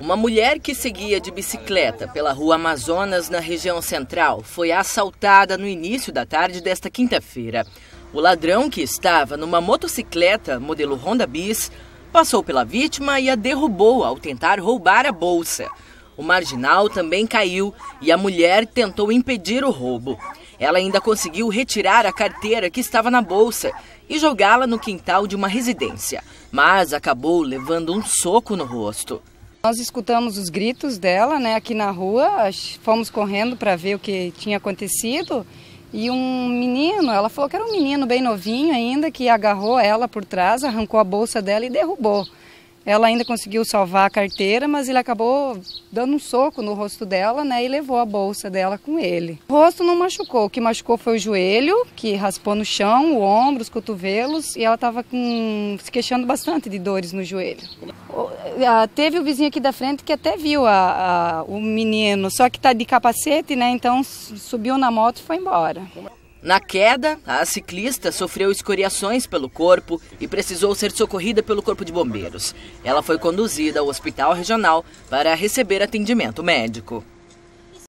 Uma mulher que seguia de bicicleta pela rua Amazonas, na região central, foi assaltada no início da tarde desta quinta-feira. O ladrão, que estava numa motocicleta modelo Honda Bis, passou pela vítima e a derrubou ao tentar roubar a bolsa. O marginal também caiu e a mulher tentou impedir o roubo. Ela ainda conseguiu retirar a carteira que estava na bolsa e jogá-la no quintal de uma residência, mas acabou levando um soco no rosto. Nós escutamos os gritos dela né, aqui na rua, fomos correndo para ver o que tinha acontecido. E um menino, ela falou que era um menino bem novinho ainda, que agarrou ela por trás, arrancou a bolsa dela e derrubou. Ela ainda conseguiu salvar a carteira, mas ele acabou dando um soco no rosto dela, né, e levou a bolsa dela com ele. O rosto não machucou, o que machucou foi o joelho, que raspou no chão, o ombro, os cotovelos, e ela estava se queixando bastante de dores no joelho. Teve o vizinho aqui da frente que até viu a, a, o menino, só que está de capacete, né? Então subiu na moto e foi embora. Na queda, a ciclista sofreu escoriações pelo corpo e precisou ser socorrida pelo Corpo de Bombeiros. Ela foi conduzida ao Hospital Regional para receber atendimento médico.